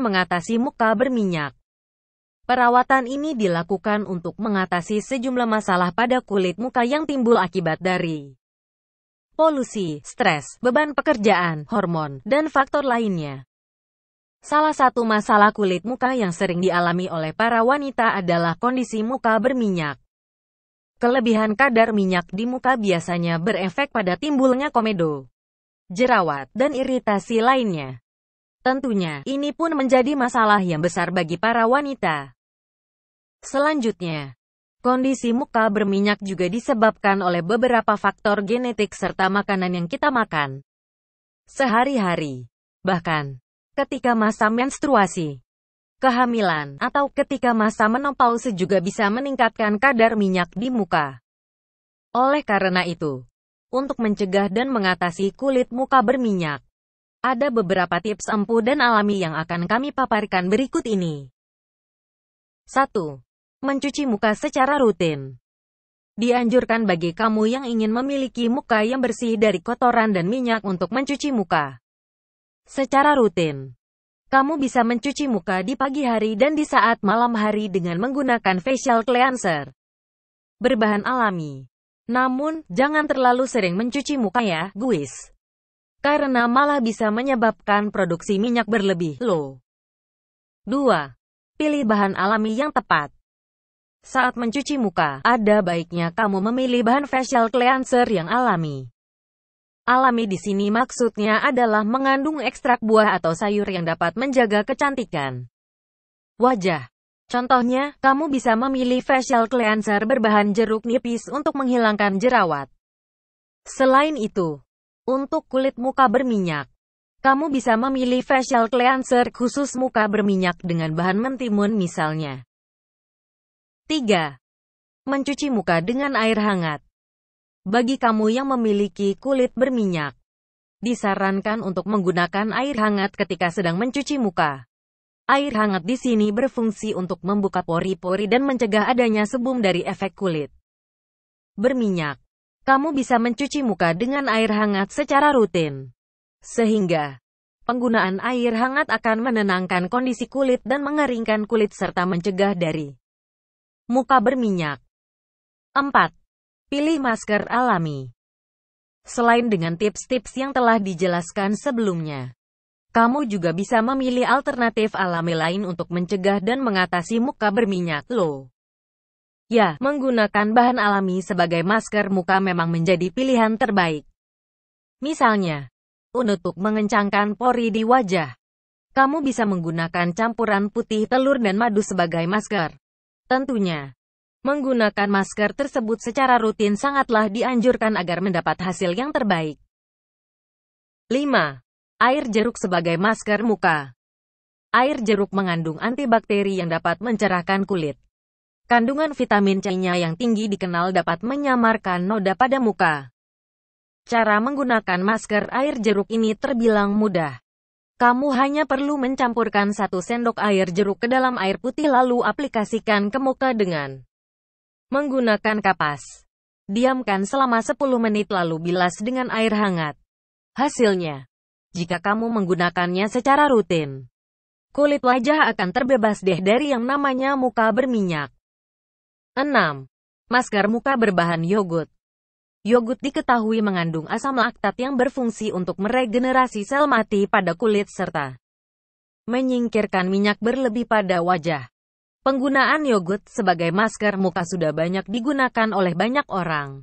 mengatasi muka berminyak. Perawatan ini dilakukan untuk mengatasi sejumlah masalah pada kulit muka yang timbul akibat dari polusi, stres, beban pekerjaan, hormon, dan faktor lainnya. Salah satu masalah kulit muka yang sering dialami oleh para wanita adalah kondisi muka berminyak. Kelebihan kadar minyak di muka biasanya berefek pada timbulnya komedo, jerawat, dan iritasi lainnya. Tentunya, ini pun menjadi masalah yang besar bagi para wanita. Selanjutnya, kondisi muka berminyak juga disebabkan oleh beberapa faktor genetik serta makanan yang kita makan sehari-hari. Bahkan, ketika masa menstruasi, kehamilan, atau ketika masa menopause juga bisa meningkatkan kadar minyak di muka. Oleh karena itu, untuk mencegah dan mengatasi kulit muka berminyak, ada beberapa tips ampuh dan alami yang akan kami paparkan berikut ini. 1. Mencuci muka secara rutin. Dianjurkan bagi kamu yang ingin memiliki muka yang bersih dari kotoran dan minyak untuk mencuci muka. Secara rutin, kamu bisa mencuci muka di pagi hari dan di saat malam hari dengan menggunakan facial cleanser berbahan alami. Namun, jangan terlalu sering mencuci muka ya, guys karena malah bisa menyebabkan produksi minyak berlebih. Lo. 2. Pilih bahan alami yang tepat. Saat mencuci muka, ada baiknya kamu memilih bahan facial cleanser yang alami. Alami di sini maksudnya adalah mengandung ekstrak buah atau sayur yang dapat menjaga kecantikan wajah. Contohnya, kamu bisa memilih facial cleanser berbahan jeruk nipis untuk menghilangkan jerawat. Selain itu, untuk kulit muka berminyak, kamu bisa memilih facial cleanser khusus muka berminyak dengan bahan mentimun misalnya. 3. Mencuci muka dengan air hangat. Bagi kamu yang memiliki kulit berminyak, disarankan untuk menggunakan air hangat ketika sedang mencuci muka. Air hangat di sini berfungsi untuk membuka pori-pori dan mencegah adanya sebum dari efek kulit berminyak. Kamu bisa mencuci muka dengan air hangat secara rutin. Sehingga, penggunaan air hangat akan menenangkan kondisi kulit dan mengeringkan kulit serta mencegah dari muka berminyak. 4. Pilih masker alami. Selain dengan tips-tips yang telah dijelaskan sebelumnya, kamu juga bisa memilih alternatif alami lain untuk mencegah dan mengatasi muka berminyak loh. Ya, menggunakan bahan alami sebagai masker muka memang menjadi pilihan terbaik. Misalnya, untuk mengencangkan pori di wajah, kamu bisa menggunakan campuran putih telur dan madu sebagai masker. Tentunya, menggunakan masker tersebut secara rutin sangatlah dianjurkan agar mendapat hasil yang terbaik. 5. Air jeruk sebagai masker muka. Air jeruk mengandung antibakteri yang dapat mencerahkan kulit. Kandungan vitamin C-nya yang tinggi dikenal dapat menyamarkan noda pada muka. Cara menggunakan masker air jeruk ini terbilang mudah. Kamu hanya perlu mencampurkan satu sendok air jeruk ke dalam air putih lalu aplikasikan ke muka dengan menggunakan kapas. Diamkan selama 10 menit lalu bilas dengan air hangat. Hasilnya, jika kamu menggunakannya secara rutin, kulit wajah akan terbebas deh dari yang namanya muka berminyak. 6. Masker muka berbahan yogurt. Yogurt diketahui mengandung asam laktat yang berfungsi untuk meregenerasi sel mati pada kulit serta menyingkirkan minyak berlebih pada wajah. Penggunaan yogurt sebagai masker muka sudah banyak digunakan oleh banyak orang.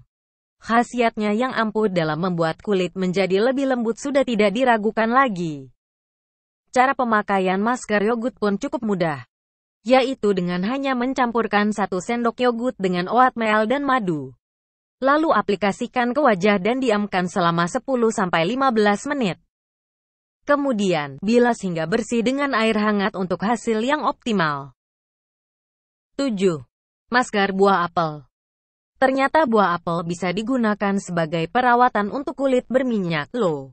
Khasiatnya yang ampuh dalam membuat kulit menjadi lebih lembut sudah tidak diragukan lagi. Cara pemakaian masker yogurt pun cukup mudah yaitu dengan hanya mencampurkan satu sendok yogurt dengan oatmeal dan madu. Lalu aplikasikan ke wajah dan diamkan selama 10-15 menit. Kemudian, bilas hingga bersih dengan air hangat untuk hasil yang optimal. 7. Masker buah apel Ternyata buah apel bisa digunakan sebagai perawatan untuk kulit berminyak. Loh,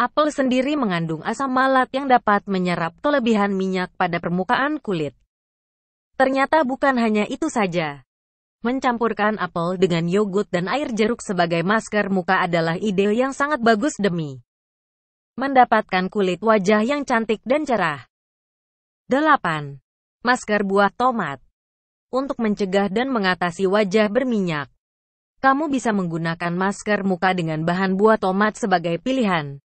Apel sendiri mengandung asam malat yang dapat menyerap kelebihan minyak pada permukaan kulit. Ternyata bukan hanya itu saja. Mencampurkan apel dengan yogurt dan air jeruk sebagai masker muka adalah ide yang sangat bagus demi mendapatkan kulit wajah yang cantik dan cerah. 8. Masker buah tomat Untuk mencegah dan mengatasi wajah berminyak, kamu bisa menggunakan masker muka dengan bahan buah tomat sebagai pilihan.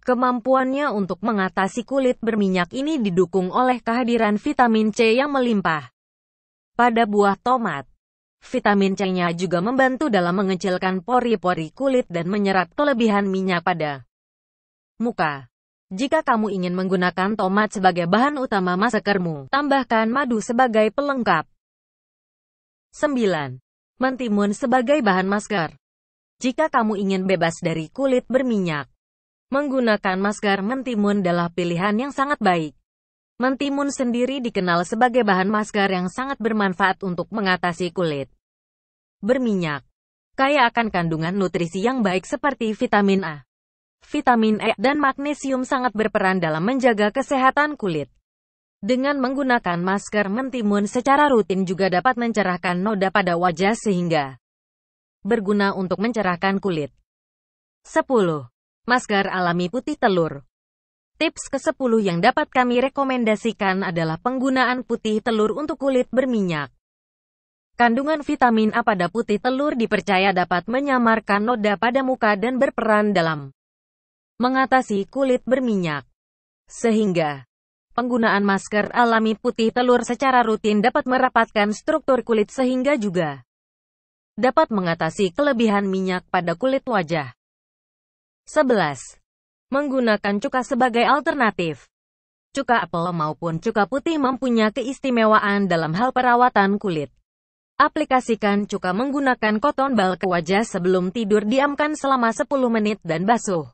Kemampuannya untuk mengatasi kulit berminyak ini didukung oleh kehadiran vitamin C yang melimpah pada buah tomat. Vitamin C-nya juga membantu dalam mengecilkan pori-pori kulit dan menyerap kelebihan minyak pada muka. Jika kamu ingin menggunakan tomat sebagai bahan utama masakermu, tambahkan madu sebagai pelengkap. 9. Mentimun sebagai bahan masker. Jika kamu ingin bebas dari kulit berminyak, Menggunakan masker mentimun adalah pilihan yang sangat baik. Mentimun sendiri dikenal sebagai bahan masker yang sangat bermanfaat untuk mengatasi kulit berminyak, kaya akan kandungan nutrisi yang baik seperti vitamin A, vitamin E, dan magnesium sangat berperan dalam menjaga kesehatan kulit. Dengan menggunakan masker mentimun secara rutin juga dapat mencerahkan noda pada wajah sehingga berguna untuk mencerahkan kulit. 10 masker alami putih telur. Tips ke-10 yang dapat kami rekomendasikan adalah penggunaan putih telur untuk kulit berminyak. Kandungan vitamin A pada putih telur dipercaya dapat menyamarkan noda pada muka dan berperan dalam mengatasi kulit berminyak. Sehingga, penggunaan masker alami putih telur secara rutin dapat merapatkan struktur kulit sehingga juga dapat mengatasi kelebihan minyak pada kulit wajah. 11. Menggunakan cuka sebagai alternatif. Cuka apel maupun cuka putih mempunyai keistimewaan dalam hal perawatan kulit. Aplikasikan cuka menggunakan koton bal ke wajah sebelum tidur diamkan selama 10 menit dan basuh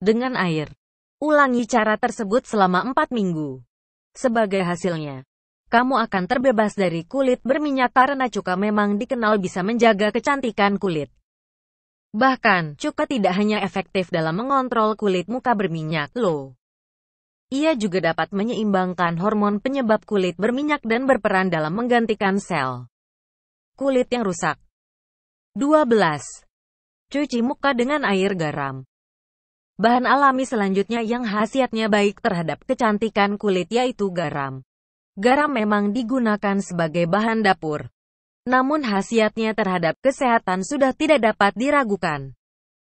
dengan air. Ulangi cara tersebut selama 4 minggu. Sebagai hasilnya, kamu akan terbebas dari kulit berminyak karena cuka memang dikenal bisa menjaga kecantikan kulit. Bahkan, cuka tidak hanya efektif dalam mengontrol kulit muka berminyak, loh. Ia juga dapat menyeimbangkan hormon penyebab kulit berminyak dan berperan dalam menggantikan sel kulit yang rusak. 12. Cuci muka dengan air garam. Bahan alami selanjutnya yang khasiatnya baik terhadap kecantikan kulit yaitu garam. Garam memang digunakan sebagai bahan dapur, namun khasiatnya terhadap kesehatan sudah tidak dapat diragukan.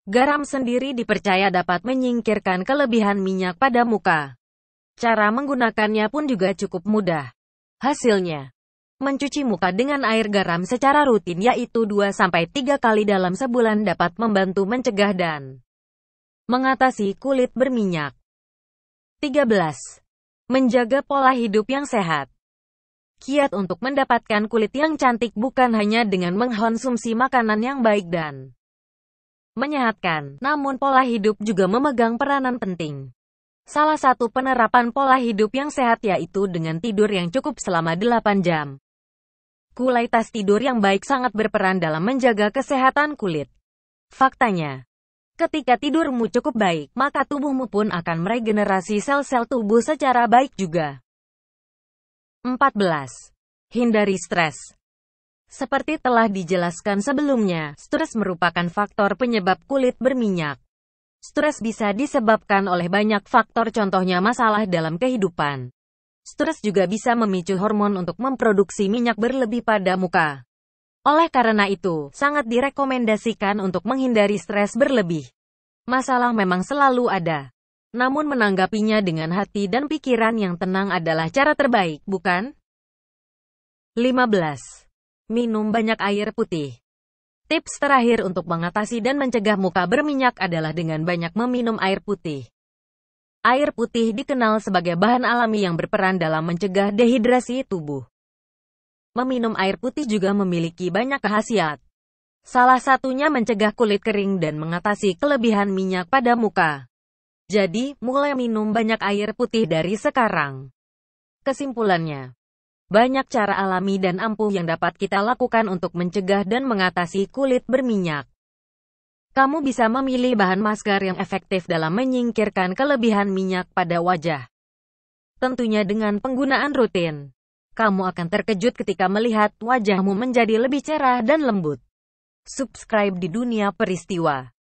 Garam sendiri dipercaya dapat menyingkirkan kelebihan minyak pada muka. Cara menggunakannya pun juga cukup mudah. Hasilnya, mencuci muka dengan air garam secara rutin yaitu 2-3 kali dalam sebulan dapat membantu mencegah dan mengatasi kulit berminyak. 13. Menjaga pola hidup yang sehat. Kiat untuk mendapatkan kulit yang cantik bukan hanya dengan mengkonsumsi makanan yang baik dan menyehatkan, namun pola hidup juga memegang peranan penting. Salah satu penerapan pola hidup yang sehat yaitu dengan tidur yang cukup selama 8 jam. Kualitas tidur yang baik sangat berperan dalam menjaga kesehatan kulit. Faktanya, ketika tidurmu cukup baik, maka tubuhmu pun akan meregenerasi sel-sel tubuh secara baik juga. 14. Hindari stres. Seperti telah dijelaskan sebelumnya, stres merupakan faktor penyebab kulit berminyak. Stres bisa disebabkan oleh banyak faktor contohnya masalah dalam kehidupan. Stres juga bisa memicu hormon untuk memproduksi minyak berlebih pada muka. Oleh karena itu, sangat direkomendasikan untuk menghindari stres berlebih. Masalah memang selalu ada. Namun menanggapinya dengan hati dan pikiran yang tenang adalah cara terbaik, bukan? 15. Minum banyak air putih. Tips terakhir untuk mengatasi dan mencegah muka berminyak adalah dengan banyak meminum air putih. Air putih dikenal sebagai bahan alami yang berperan dalam mencegah dehidrasi tubuh. Meminum air putih juga memiliki banyak khasiat. Salah satunya mencegah kulit kering dan mengatasi kelebihan minyak pada muka. Jadi, mulai minum banyak air putih dari sekarang. Kesimpulannya, banyak cara alami dan ampuh yang dapat kita lakukan untuk mencegah dan mengatasi kulit berminyak. Kamu bisa memilih bahan masker yang efektif dalam menyingkirkan kelebihan minyak pada wajah. Tentunya dengan penggunaan rutin. Kamu akan terkejut ketika melihat wajahmu menjadi lebih cerah dan lembut. Subscribe di Dunia Peristiwa.